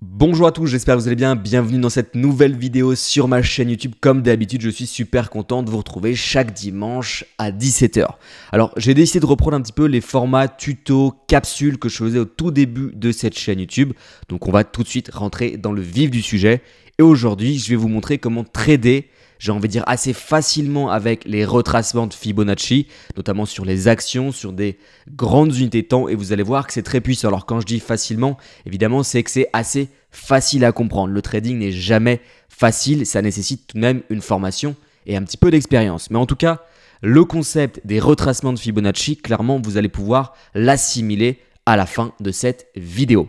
Bonjour à tous, j'espère que vous allez bien, bienvenue dans cette nouvelle vidéo sur ma chaîne YouTube. Comme d'habitude, je suis super content de vous retrouver chaque dimanche à 17h. Alors j'ai décidé de reprendre un petit peu les formats tuto, capsules que je faisais au tout début de cette chaîne YouTube. Donc on va tout de suite rentrer dans le vif du sujet. Et aujourd'hui, je vais vous montrer comment trader j'ai envie de dire, assez facilement avec les retracements de Fibonacci, notamment sur les actions, sur des grandes unités de temps, et vous allez voir que c'est très puissant. Alors quand je dis facilement, évidemment, c'est que c'est assez facile à comprendre. Le trading n'est jamais facile, ça nécessite tout de même une formation et un petit peu d'expérience. Mais en tout cas, le concept des retracements de Fibonacci, clairement, vous allez pouvoir l'assimiler à la fin de cette vidéo.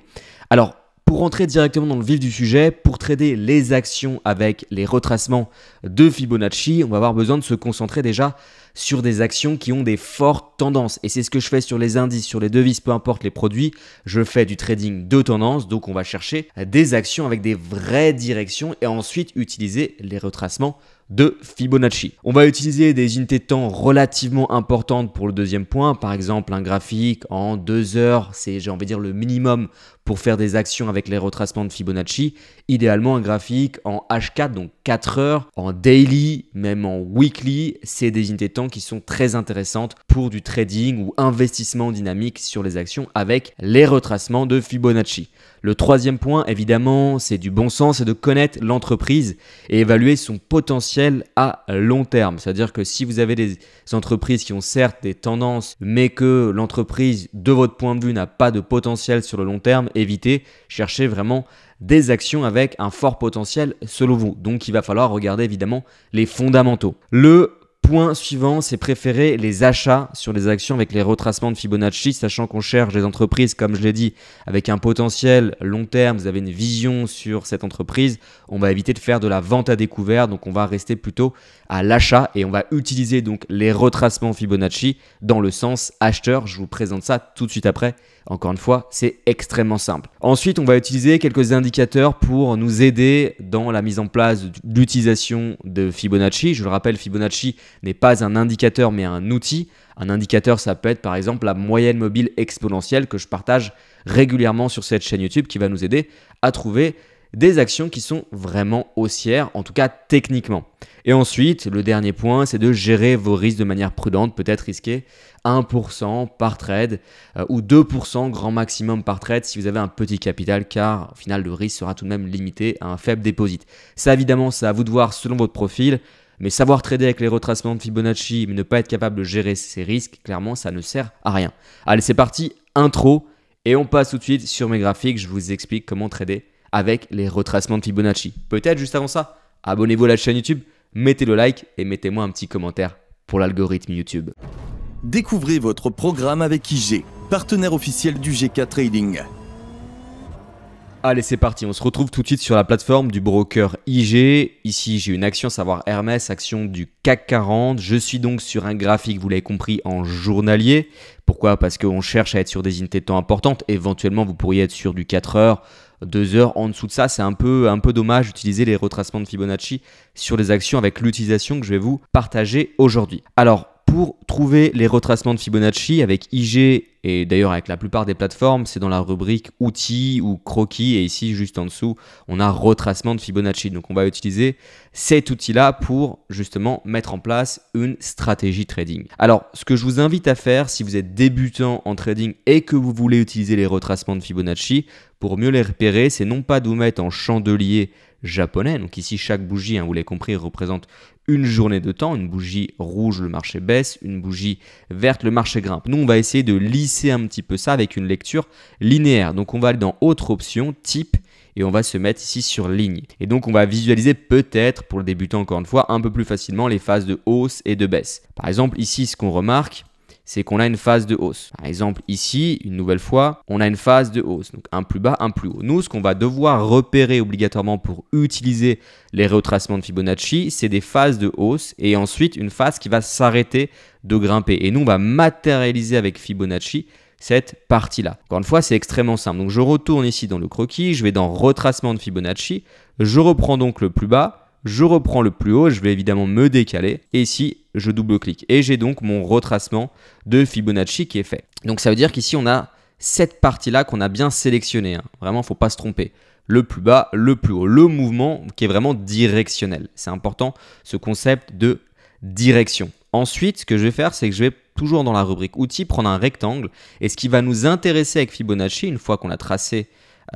Alors, pour rentrer directement dans le vif du sujet, pour trader les actions avec les retracements de Fibonacci, on va avoir besoin de se concentrer déjà sur des actions qui ont des fortes tendances. Et c'est ce que je fais sur les indices, sur les devises, peu importe les produits. Je fais du trading de tendance, donc on va chercher des actions avec des vraies directions et ensuite utiliser les retracements de Fibonacci. On va utiliser des unités de temps relativement importantes pour le deuxième point, par exemple un graphique en deux heures, c'est j'ai envie de dire le minimum pour faire des actions avec les retracements de Fibonacci. Idéalement, un graphique en H4, donc 4 heures, en daily, même en weekly, c'est des unités de temps qui sont très intéressantes pour du trading ou investissement dynamique sur les actions avec les retracements de Fibonacci. Le troisième point, évidemment, c'est du bon sens, c'est de connaître l'entreprise et évaluer son potentiel à long terme. C'est-à-dire que si vous avez des entreprises qui ont certes des tendances, mais que l'entreprise, de votre point de vue, n'a pas de potentiel sur le long terme, éviter, chercher vraiment des actions avec un fort potentiel selon vous. Donc il va falloir regarder évidemment les fondamentaux. Le Point suivant, c'est préférer les achats sur les actions avec les retracements de Fibonacci, sachant qu'on cherche des entreprises, comme je l'ai dit, avec un potentiel long terme, vous avez une vision sur cette entreprise, on va éviter de faire de la vente à découvert, donc on va rester plutôt à l'achat et on va utiliser donc les retracements Fibonacci dans le sens acheteur. Je vous présente ça tout de suite après. Encore une fois, c'est extrêmement simple. Ensuite, on va utiliser quelques indicateurs pour nous aider dans la mise en place de l'utilisation de Fibonacci. Je le rappelle, Fibonacci, n'est pas un indicateur mais un outil. Un indicateur, ça peut être par exemple la moyenne mobile exponentielle que je partage régulièrement sur cette chaîne YouTube qui va nous aider à trouver des actions qui sont vraiment haussières, en tout cas techniquement. Et ensuite, le dernier point, c'est de gérer vos risques de manière prudente, peut-être risquer 1% par trade euh, ou 2% grand maximum par trade si vous avez un petit capital, car au final, le risque sera tout de même limité à un faible déposit. Ça, évidemment, c'est à vous de voir selon votre profil, mais savoir trader avec les retracements de Fibonacci, mais ne pas être capable de gérer ses risques, clairement, ça ne sert à rien. Allez, c'est parti, intro, et on passe tout de suite sur mes graphiques. Je vous explique comment trader avec les retracements de Fibonacci. Peut-être juste avant ça, abonnez-vous à la chaîne YouTube, mettez le like et mettez-moi un petit commentaire pour l'algorithme YouTube. Découvrez votre programme avec IG, partenaire officiel du GK Trading. Allez, c'est parti. On se retrouve tout de suite sur la plateforme du broker IG. Ici, j'ai une action, savoir Hermès, action du CAC 40. Je suis donc sur un graphique, vous l'avez compris, en journalier. Pourquoi Parce qu'on cherche à être sur des unités de temps importantes. Éventuellement, vous pourriez être sur du 4 heures, 2 heures. En dessous de ça, c'est un peu, un peu dommage d'utiliser les retracements de Fibonacci sur les actions avec l'utilisation que je vais vous partager aujourd'hui. Alors, pour trouver les retracements de Fibonacci avec IG et d'ailleurs avec la plupart des plateformes, c'est dans la rubrique outils ou croquis et ici juste en dessous, on a retracement de Fibonacci. Donc on va utiliser cet outil-là pour justement mettre en place une stratégie trading. Alors, ce que je vous invite à faire si vous êtes débutant en trading et que vous voulez utiliser les retracements de Fibonacci pour mieux les repérer, c'est non pas de vous mettre en chandelier japonais. Donc ici, chaque bougie, hein, vous l'avez compris, représente une journée de temps. Une bougie rouge, le marché baisse, une bougie verte, le marché grimpe. Nous, on va essayer de lisser un petit peu ça avec une lecture linéaire. Donc on va aller dans autre option, type, et on va se mettre ici sur ligne. Et donc on va visualiser peut-être, pour le débutant encore une fois, un peu plus facilement les phases de hausse et de baisse. Par exemple, ici, ce qu'on remarque, c'est qu'on a une phase de hausse. Par exemple, ici, une nouvelle fois, on a une phase de hausse. Donc un plus bas, un plus haut. Nous, ce qu'on va devoir repérer obligatoirement pour utiliser les retracements de Fibonacci, c'est des phases de hausse et ensuite une phase qui va s'arrêter de grimper. Et nous, on va matérialiser avec Fibonacci cette partie-là. Encore une fois, c'est extrêmement simple. Donc je retourne ici dans le croquis, je vais dans retracement de Fibonacci, je reprends donc le plus bas, je reprends le plus haut, je vais évidemment me décaler, et ici, je double-clique. Et j'ai donc mon retracement de Fibonacci qui est fait. Donc ça veut dire qu'ici, on a cette partie-là qu'on a bien sélectionnée. Hein. Vraiment, il ne faut pas se tromper. Le plus bas, le plus haut, le mouvement qui est vraiment directionnel. C'est important, ce concept de direction. Ensuite, ce que je vais faire, c'est que je vais toujours dans la rubrique outils prendre un rectangle. Et ce qui va nous intéresser avec Fibonacci, une fois qu'on a tracé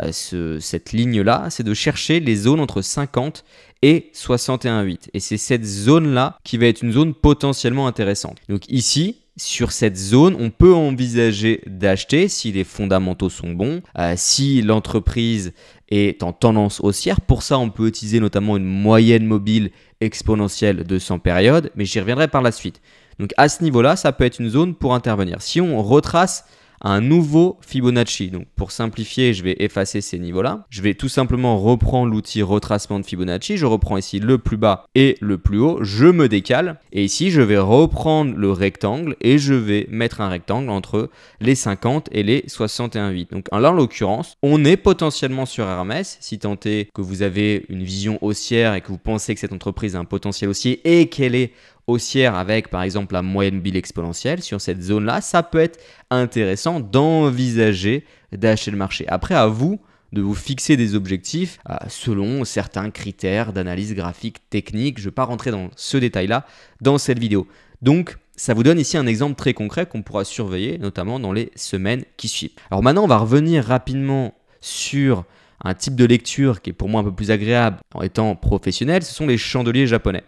euh, cette ligne-là, c'est de chercher les zones entre 50 et 61,8. Et c'est cette zone-là qui va être une zone potentiellement intéressante. Donc ici, sur cette zone, on peut envisager d'acheter si les fondamentaux sont bons, euh, si l'entreprise est en tendance haussière. Pour ça, on peut utiliser notamment une moyenne mobile exponentielle de 100 périodes, mais j'y reviendrai par la suite. Donc à ce niveau-là, ça peut être une zone pour intervenir. Si on retrace un nouveau Fibonacci. Donc pour simplifier, je vais effacer ces niveaux-là. Je vais tout simplement reprendre l'outil retracement de Fibonacci. Je reprends ici le plus bas et le plus haut. Je me décale et ici je vais reprendre le rectangle et je vais mettre un rectangle entre les 50 et les 61,8. Donc là en l'occurrence, on est potentiellement sur Hermès. Si tant est que vous avez une vision haussière et que vous pensez que cette entreprise a un potentiel haussier et qu'elle est haussière avec par exemple la moyenne bille exponentielle sur cette zone-là, ça peut être intéressant d'envisager d'acheter le marché. Après, à vous de vous fixer des objectifs euh, selon certains critères d'analyse graphique technique. Je ne vais pas rentrer dans ce détail-là dans cette vidéo. Donc, ça vous donne ici un exemple très concret qu'on pourra surveiller, notamment dans les semaines qui suivent. Alors maintenant, on va revenir rapidement sur un type de lecture qui est pour moi un peu plus agréable en étant professionnel, ce sont les chandeliers japonais.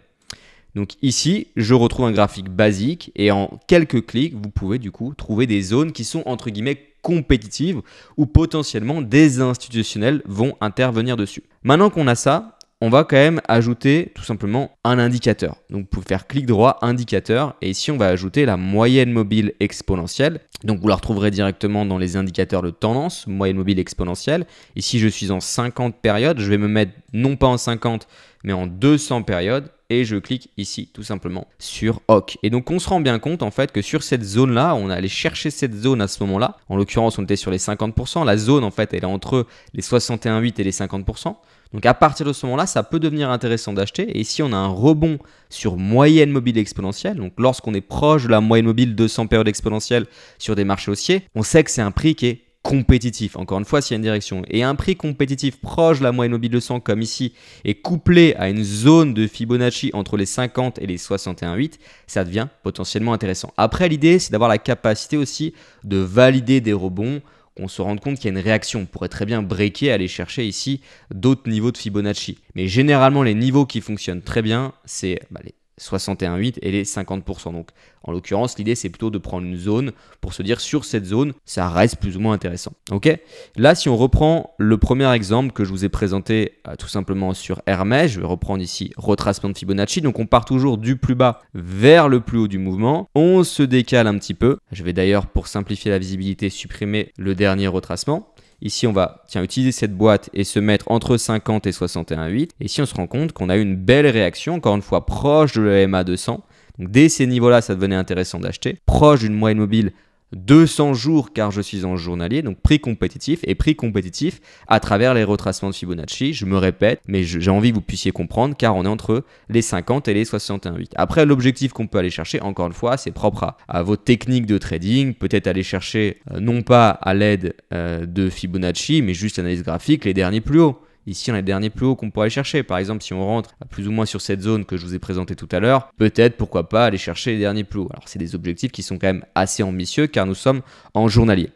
Donc ici, je retrouve un graphique basique et en quelques clics, vous pouvez du coup trouver des zones qui sont entre guillemets compétitives ou potentiellement des institutionnels vont intervenir dessus. Maintenant qu'on a ça, on va quand même ajouter tout simplement un indicateur. Donc vous pouvez faire clic droit, indicateur, et ici on va ajouter la moyenne mobile exponentielle. Donc vous la retrouverez directement dans les indicateurs de tendance, moyenne mobile exponentielle. Ici je suis en 50 périodes, je vais me mettre non pas en 50, mais en 200 périodes et je clique ici tout simplement sur OK. Et donc on se rend bien compte en fait que sur cette zone là, on allait chercher cette zone à ce moment-là. En l'occurrence, on était sur les 50%. La zone en fait, elle est entre les 61,8 et les 50%. Donc à partir de ce moment-là, ça peut devenir intéressant d'acheter. Et si on a un rebond sur moyenne mobile exponentielle, donc lorsqu'on est proche de la moyenne mobile 200 périodes exponentielles sur des marchés haussiers, on sait que c'est un prix qui est compétitif. Encore une fois, s'il y a une direction et un prix compétitif proche de la moyenne mobile de 100 comme ici et couplé à une zone de Fibonacci entre les 50 et les 61,8, ça devient potentiellement intéressant. Après, l'idée, c'est d'avoir la capacité aussi de valider des rebonds qu'on se rend compte qu'il y a une réaction. On pourrait très bien breaker, aller chercher ici d'autres niveaux de Fibonacci. Mais généralement, les niveaux qui fonctionnent très bien, c'est bah, les 61,8 et les 50%. Donc en l'occurrence, l'idée c'est plutôt de prendre une zone pour se dire sur cette zone, ça reste plus ou moins intéressant. Ok Là, si on reprend le premier exemple que je vous ai présenté euh, tout simplement sur Hermès, je vais reprendre ici retracement de Fibonacci. Donc on part toujours du plus bas vers le plus haut du mouvement. On se décale un petit peu. Je vais d'ailleurs, pour simplifier la visibilité, supprimer le dernier retracement. Ici, on va tiens, utiliser cette boîte et se mettre entre 50 et 61,8. Et ici, on se rend compte qu'on a eu une belle réaction, encore une fois proche de l'EMA 200. dès ces niveaux-là, ça devenait intéressant d'acheter. Proche d'une moyenne mobile 200 jours car je suis en journalier, donc prix compétitif et prix compétitif à travers les retracements de Fibonacci. Je me répète, mais j'ai envie que vous puissiez comprendre car on est entre les 50 et les 61,8. Après, l'objectif qu'on peut aller chercher, encore une fois, c'est propre à, vos techniques de trading. Peut-être aller chercher euh, non pas à l'aide euh, de Fibonacci, mais juste analyse graphique, les derniers plus hauts. Ici, on a les derniers plus hauts qu'on pourrait chercher. Par exemple, si on rentre plus ou moins sur cette zone que je vous ai présentée tout à l'heure, peut-être, pourquoi pas, aller chercher les derniers plus hauts. Alors, c'est des objectifs qui sont quand même assez ambitieux car nous sommes en journalier.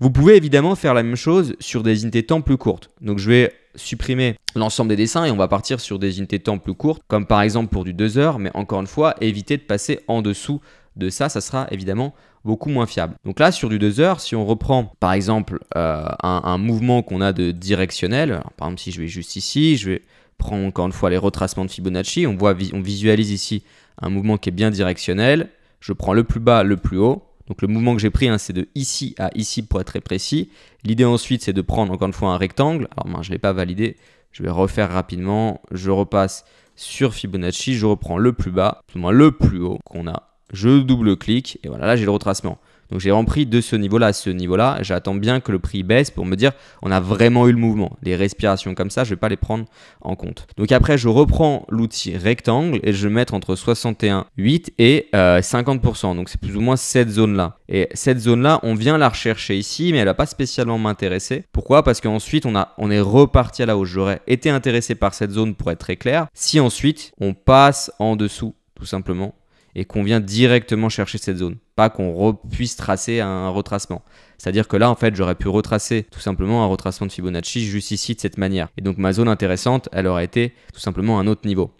Vous pouvez évidemment faire la même chose sur des unités temps plus courtes. Donc, je vais supprimer l'ensemble des dessins et on va partir sur des unités temps plus courtes, comme par exemple pour du 2 heures, mais encore une fois, éviter de passer en dessous de ça, ça sera évidemment beaucoup moins fiable. Donc là, sur du 2 heures, si on reprend par exemple euh, un, mouvement qu'on a de directionnel, par exemple si je vais juste ici, je vais prendre encore une fois les retracements de Fibonacci, on, voit, visualise ici un mouvement qui est bien directionnel, je prends le plus bas, le plus haut, donc le mouvement que j'ai pris, hein, c'est de ici à ici pour être très précis. L'idée ensuite, c'est de prendre encore une fois un rectangle. Alors moi, je ne l'ai pas validé, je vais refaire rapidement. Je repasse sur Fibonacci, je reprends le plus bas, le plus haut qu'on a je double-clique et voilà, là j'ai le retracement. Donc j'ai repris de ce niveau-là à ce niveau-là. J'attends bien que le prix baisse pour me dire on a vraiment eu le mouvement. Les respirations comme ça, je ne vais pas les prendre en compte. Donc après, je reprends l'outil rectangle et je vais mettre entre 61,8 et 50%. Euh, Donc c'est plus ou moins cette zone-là. Et cette zone-là, on vient la rechercher ici, mais elle n'a pas spécialement m'intéressé. Pourquoi Parce qu'ensuite, on, on est reparti à la hausse. J'aurais été intéressé par cette zone pour être très clair. Si ensuite, on passe en dessous tout simplement et qu'on vient directement chercher cette zone, pas qu'on puisse tracer un, retracement. C'est-à-dire que là, en fait, j'aurais pu retracer tout simplement un retracement de Fibonacci juste ici de cette manière. Et donc ma zone intéressante, elle aurait été tout simplement un autre niveau.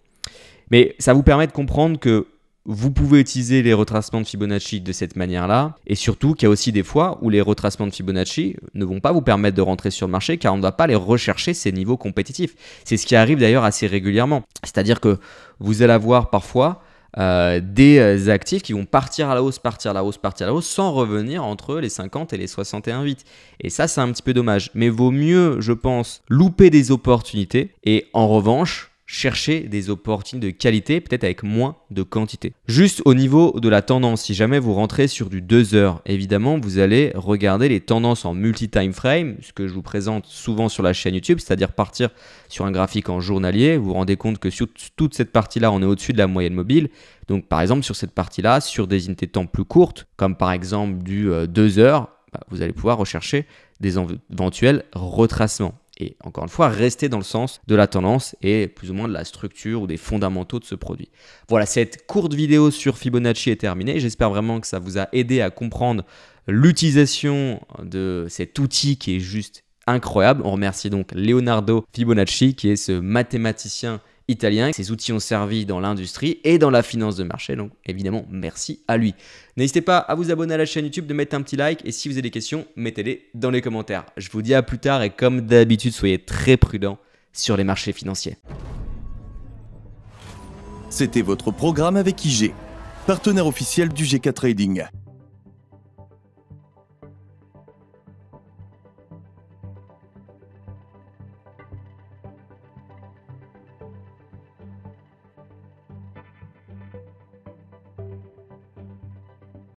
Mais ça vous permet de comprendre que vous pouvez utiliser les retracements de Fibonacci de cette manière-là, et surtout qu'il y a aussi des fois où les retracements de Fibonacci ne vont pas vous permettre de rentrer sur le marché car on ne va pas les rechercher ces niveaux compétitifs. C'est ce qui arrive d'ailleurs assez régulièrement. C'est-à-dire que vous allez avoir parfois euh, des euh, actifs qui vont partir à la hausse, partir à la hausse, partir à la hausse, sans revenir entre les 50 et les 61,8. Et ça, c'est un petit peu dommage. Mais vaut mieux, je pense, louper des opportunités et en revanche, chercher des opportunités de qualité, peut-être avec moins de quantité. Juste au niveau de la tendance, si jamais vous rentrez sur du 2 heures, évidemment, vous allez regarder les tendances en multi-time frame, ce que je vous présente souvent sur la chaîne YouTube, c'est-à-dire partir sur un graphique en journalier. Vous vous rendez compte que sur toute cette partie-là, on est au-dessus de la moyenne mobile. Donc, par exemple, sur cette partie-là, sur des unités de temps plus courtes, comme par exemple du 2 euh, heures, bah, vous allez pouvoir rechercher des éventuels retracements et encore une fois rester dans le sens de la tendance et plus ou moins de la structure ou des fondamentaux de ce produit. Voilà, cette courte vidéo sur Fibonacci est terminée. J'espère vraiment que ça vous a aidé à comprendre l'utilisation de cet outil qui est juste incroyable. On remercie donc Leonardo Fibonacci qui est ce mathématicien italien. Ses outils ont servi dans l'industrie et dans la finance de marché, donc évidemment, merci à lui. N'hésitez pas à vous abonner à la chaîne YouTube, de mettre un petit like et si vous avez des questions, mettez-les dans les commentaires. Je vous dis à plus tard et comme d'habitude, soyez très prudent sur les marchés financiers. C'était votre programme avec IG, partenaire officiel du GK Trading.